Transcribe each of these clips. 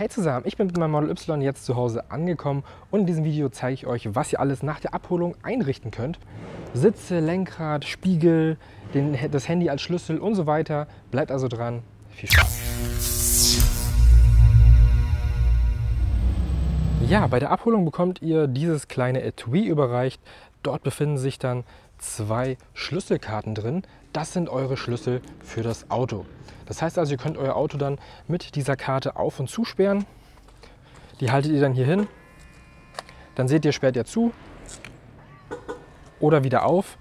Hey zusammen, ich bin mit meinem Model Y jetzt zu Hause angekommen und in diesem Video zeige ich euch, was ihr alles nach der Abholung einrichten könnt. Sitze, Lenkrad, Spiegel, den, das Handy als Schlüssel und so weiter. Bleibt also dran, viel Spaß! Ja, bei der Abholung bekommt ihr dieses kleine Etui überreicht. Dort befinden sich dann zwei Schlüsselkarten drin. Das sind eure Schlüssel für das Auto. Das heißt also, ihr könnt euer Auto dann mit dieser Karte auf- und zusperren. Die haltet ihr dann hier hin. Dann seht ihr, sperrt ihr zu oder wieder auf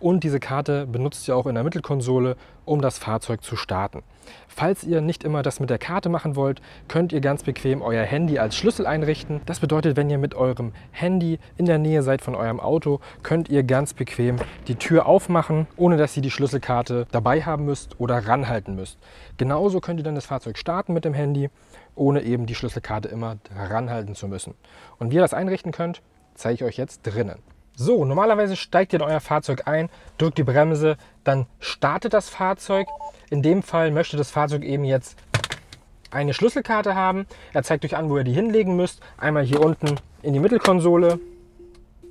und diese Karte benutzt ihr auch in der Mittelkonsole, um das Fahrzeug zu starten. Falls ihr nicht immer das mit der Karte machen wollt, könnt ihr ganz bequem euer Handy als Schlüssel einrichten. Das bedeutet, wenn ihr mit eurem Handy in der Nähe seid von eurem Auto, könnt ihr ganz bequem die Tür aufmachen, ohne dass ihr die Schlüsselkarte dabei haben müsst oder ranhalten müsst. Genauso könnt ihr dann das Fahrzeug starten mit dem Handy, ohne eben die Schlüsselkarte immer ranhalten zu müssen. Und wie ihr das einrichten könnt, zeige ich euch jetzt drinnen. So, normalerweise steigt ihr in euer Fahrzeug ein, drückt die Bremse, dann startet das Fahrzeug. In dem Fall möchte das Fahrzeug eben jetzt eine Schlüsselkarte haben. Er zeigt euch an, wo ihr die hinlegen müsst. Einmal hier unten in die Mittelkonsole.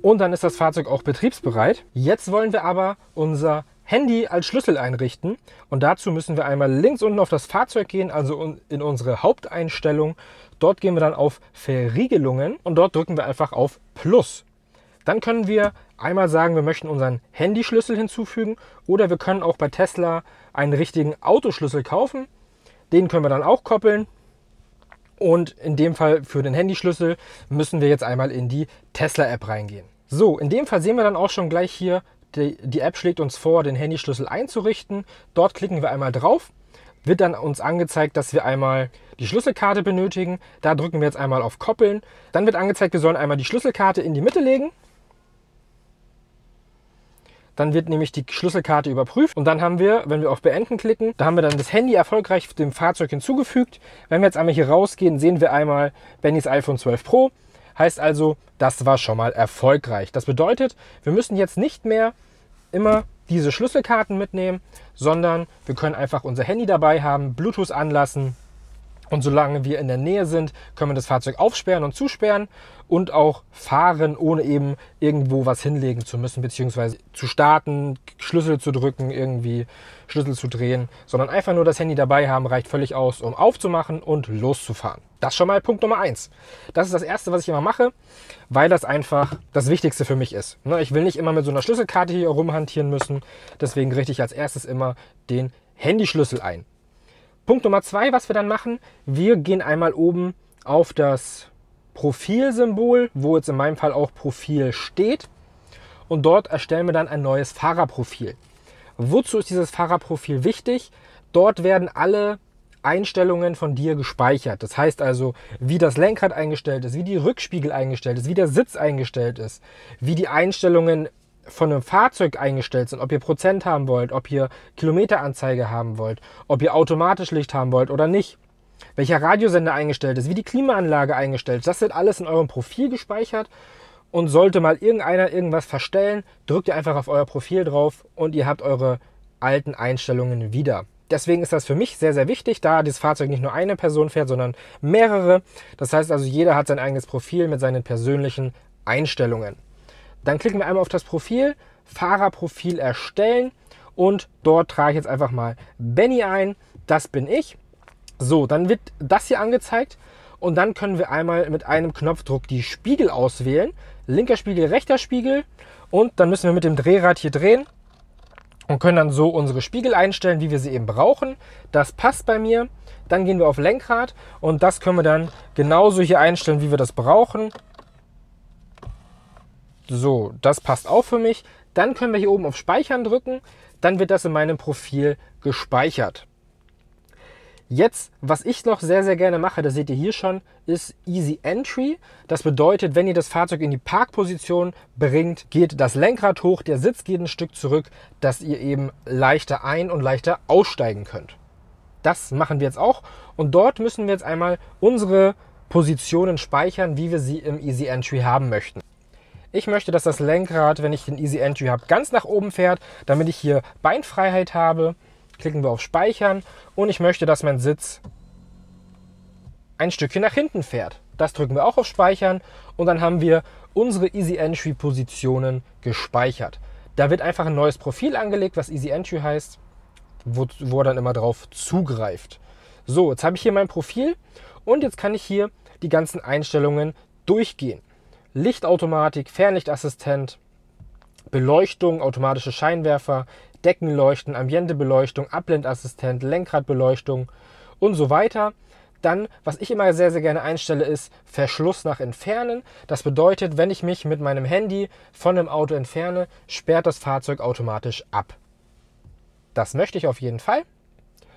Und dann ist das Fahrzeug auch betriebsbereit. Jetzt wollen wir aber unser Handy als Schlüssel einrichten. Und dazu müssen wir einmal links unten auf das Fahrzeug gehen, also in unsere Haupteinstellung. Dort gehen wir dann auf Verriegelungen und dort drücken wir einfach auf Plus. Dann können wir einmal sagen, wir möchten unseren Handyschlüssel hinzufügen oder wir können auch bei Tesla einen richtigen Autoschlüssel kaufen. Den können wir dann auch koppeln. Und in dem Fall für den Handyschlüssel müssen wir jetzt einmal in die Tesla-App reingehen. So, in dem Fall sehen wir dann auch schon gleich hier, die, die App schlägt uns vor, den Handyschlüssel einzurichten. Dort klicken wir einmal drauf wird dann uns angezeigt, dass wir einmal die Schlüsselkarte benötigen. Da drücken wir jetzt einmal auf Koppeln. Dann wird angezeigt, wir sollen einmal die Schlüsselkarte in die Mitte legen. Dann wird nämlich die Schlüsselkarte überprüft und dann haben wir, wenn wir auf Beenden klicken, da haben wir dann das Handy erfolgreich dem Fahrzeug hinzugefügt. Wenn wir jetzt einmal hier rausgehen, sehen wir einmal Bennys iPhone 12 Pro. Heißt also, das war schon mal erfolgreich. Das bedeutet, wir müssen jetzt nicht mehr immer diese Schlüsselkarten mitnehmen, sondern wir können einfach unser Handy dabei haben, Bluetooth anlassen und solange wir in der Nähe sind, können wir das Fahrzeug aufsperren und zusperren und auch fahren, ohne eben irgendwo was hinlegen zu müssen, beziehungsweise zu starten, Schlüssel zu drücken, irgendwie Schlüssel zu drehen, sondern einfach nur das Handy dabei haben, reicht völlig aus, um aufzumachen und loszufahren. Das schon mal Punkt Nummer eins. Das ist das Erste, was ich immer mache, weil das einfach das Wichtigste für mich ist. Ne, ich will nicht immer mit so einer Schlüsselkarte hier rumhantieren müssen, deswegen richte ich als erstes immer den Handyschlüssel ein. Punkt Nummer zwei, was wir dann machen, wir gehen einmal oben auf das Profilsymbol, wo jetzt in meinem Fall auch Profil steht. Und dort erstellen wir dann ein neues Fahrerprofil. Wozu ist dieses Fahrerprofil wichtig? Dort werden alle Einstellungen von dir gespeichert. Das heißt also, wie das Lenkrad eingestellt ist, wie die Rückspiegel eingestellt ist, wie der Sitz eingestellt ist, wie die Einstellungen von einem Fahrzeug eingestellt sind, ob ihr Prozent haben wollt, ob ihr Kilometeranzeige haben wollt, ob ihr automatisch Licht haben wollt oder nicht, welcher Radiosender eingestellt ist, wie die Klimaanlage eingestellt ist, das wird alles in eurem Profil gespeichert. Und sollte mal irgendeiner irgendwas verstellen, drückt ihr einfach auf euer Profil drauf und ihr habt eure alten Einstellungen wieder. Deswegen ist das für mich sehr, sehr wichtig, da dieses Fahrzeug nicht nur eine Person fährt, sondern mehrere. Das heißt also, jeder hat sein eigenes Profil mit seinen persönlichen Einstellungen. Dann klicken wir einmal auf das Profil, Fahrerprofil erstellen und dort trage ich jetzt einfach mal Benny ein. Das bin ich. So, dann wird das hier angezeigt und dann können wir einmal mit einem Knopfdruck die Spiegel auswählen. Linker Spiegel, rechter Spiegel und dann müssen wir mit dem Drehrad hier drehen und können dann so unsere Spiegel einstellen, wie wir sie eben brauchen. Das passt bei mir. Dann gehen wir auf Lenkrad und das können wir dann genauso hier einstellen, wie wir das brauchen. So, das passt auch für mich. Dann können wir hier oben auf Speichern drücken. Dann wird das in meinem Profil gespeichert. Jetzt, was ich noch sehr, sehr gerne mache, das seht ihr hier schon, ist Easy Entry. Das bedeutet, wenn ihr das Fahrzeug in die Parkposition bringt, geht das Lenkrad hoch, der Sitz geht ein Stück zurück, dass ihr eben leichter ein- und leichter aussteigen könnt. Das machen wir jetzt auch und dort müssen wir jetzt einmal unsere Positionen speichern, wie wir sie im Easy Entry haben möchten. Ich möchte, dass das Lenkrad, wenn ich den Easy Entry habe, ganz nach oben fährt, damit ich hier Beinfreiheit habe. Klicken wir auf Speichern und ich möchte, dass mein Sitz ein Stückchen nach hinten fährt. Das drücken wir auch auf Speichern und dann haben wir unsere Easy Entry Positionen gespeichert. Da wird einfach ein neues Profil angelegt, was Easy Entry heißt, wo, wo er dann immer drauf zugreift. So, jetzt habe ich hier mein Profil und jetzt kann ich hier die ganzen Einstellungen durchgehen. Lichtautomatik, Fernlichtassistent, Beleuchtung, automatische Scheinwerfer, Deckenleuchten, Ambientebeleuchtung, Ablendassistent, Lenkradbeleuchtung und so weiter. Dann, was ich immer sehr, sehr gerne einstelle, ist Verschluss nach Entfernen. Das bedeutet, wenn ich mich mit meinem Handy von dem Auto entferne, sperrt das Fahrzeug automatisch ab. Das möchte ich auf jeden Fall.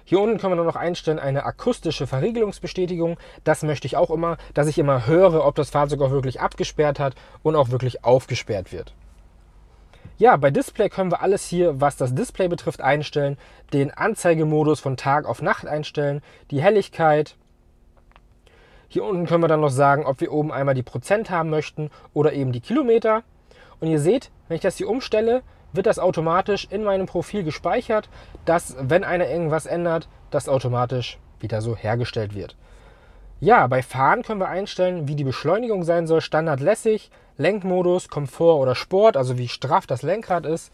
Hier unten können wir noch einstellen eine akustische Verriegelungsbestätigung. Das möchte ich auch immer, dass ich immer höre, ob das Fahrzeug auch wirklich abgesperrt hat und auch wirklich aufgesperrt wird. Ja, bei Display können wir alles hier, was das Display betrifft, einstellen. Den Anzeigemodus von Tag auf Nacht einstellen, die Helligkeit. Hier unten können wir dann noch sagen, ob wir oben einmal die Prozent haben möchten oder eben die Kilometer. Und ihr seht, wenn ich das hier umstelle, wird das automatisch in meinem Profil gespeichert, dass wenn einer irgendwas ändert, das automatisch wieder so hergestellt wird. Ja, bei Fahren können wir einstellen, wie die Beschleunigung sein soll, standardlässig, Lenkmodus, Komfort oder Sport, also wie straff das Lenkrad ist.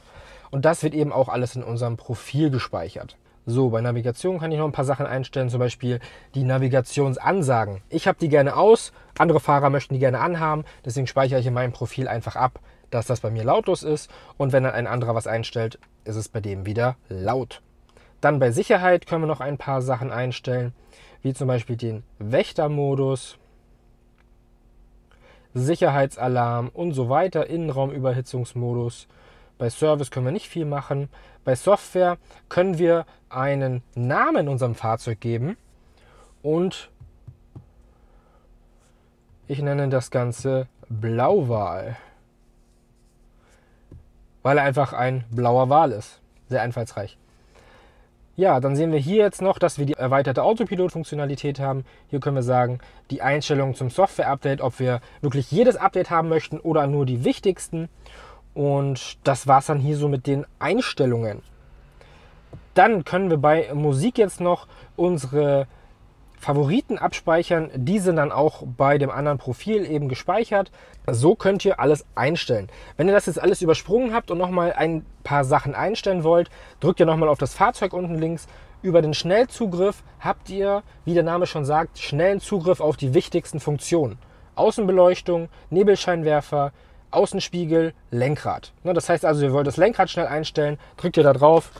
Und das wird eben auch alles in unserem Profil gespeichert. So, bei Navigation kann ich noch ein paar Sachen einstellen, zum Beispiel die Navigationsansagen. Ich habe die gerne aus, andere Fahrer möchten die gerne anhaben, deswegen speichere ich in meinem Profil einfach ab, dass das bei mir lautlos ist und wenn dann ein anderer was einstellt, ist es bei dem wieder laut. Dann bei Sicherheit können wir noch ein paar Sachen einstellen, wie zum Beispiel den Wächtermodus, Sicherheitsalarm und so weiter, Innenraumüberhitzungsmodus. Bei Service können wir nicht viel machen. Bei Software können wir einen Namen unserem Fahrzeug geben und ich nenne das Ganze Blauwahl weil er einfach ein blauer Wal ist. Sehr einfallsreich. Ja, dann sehen wir hier jetzt noch, dass wir die erweiterte Autopilot-Funktionalität haben. Hier können wir sagen, die Einstellungen zum Software-Update, ob wir wirklich jedes Update haben möchten oder nur die wichtigsten. Und das war es dann hier so mit den Einstellungen. Dann können wir bei Musik jetzt noch unsere Favoriten abspeichern. Die sind dann auch bei dem anderen Profil eben gespeichert. So könnt ihr alles einstellen. Wenn ihr das jetzt alles übersprungen habt und nochmal ein paar Sachen einstellen wollt, drückt ihr nochmal auf das Fahrzeug unten links. Über den Schnellzugriff habt ihr, wie der Name schon sagt, schnellen Zugriff auf die wichtigsten Funktionen. Außenbeleuchtung, Nebelscheinwerfer, Außenspiegel, Lenkrad. Ne, das heißt also, ihr wollt das Lenkrad schnell einstellen, drückt ihr da drauf,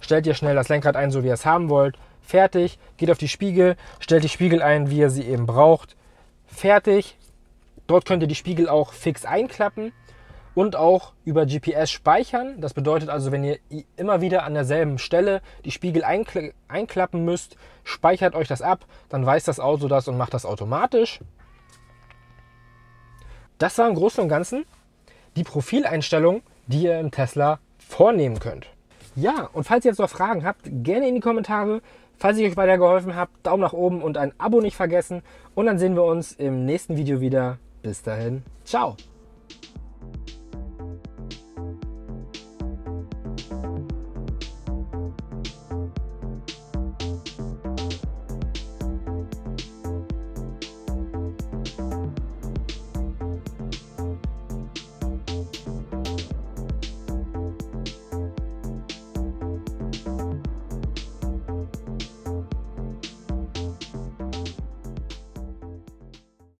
stellt ihr schnell das Lenkrad ein, so wie ihr es haben wollt, fertig, geht auf die Spiegel, stellt die Spiegel ein, wie ihr sie eben braucht, fertig. Dort könnt ihr die Spiegel auch fix einklappen und auch über GPS speichern. Das bedeutet also, wenn ihr immer wieder an derselben Stelle die Spiegel einkla einklappen müsst, speichert euch das ab, dann weiß das Auto das und macht das automatisch. Das war im Großen und Ganzen die Profileinstellung, die ihr im Tesla vornehmen könnt. Ja, und falls ihr jetzt noch Fragen habt, gerne in die Kommentare. Falls ich euch geholfen habe, Daumen nach oben und ein Abo nicht vergessen. Und dann sehen wir uns im nächsten Video wieder. Bis dahin, ciao.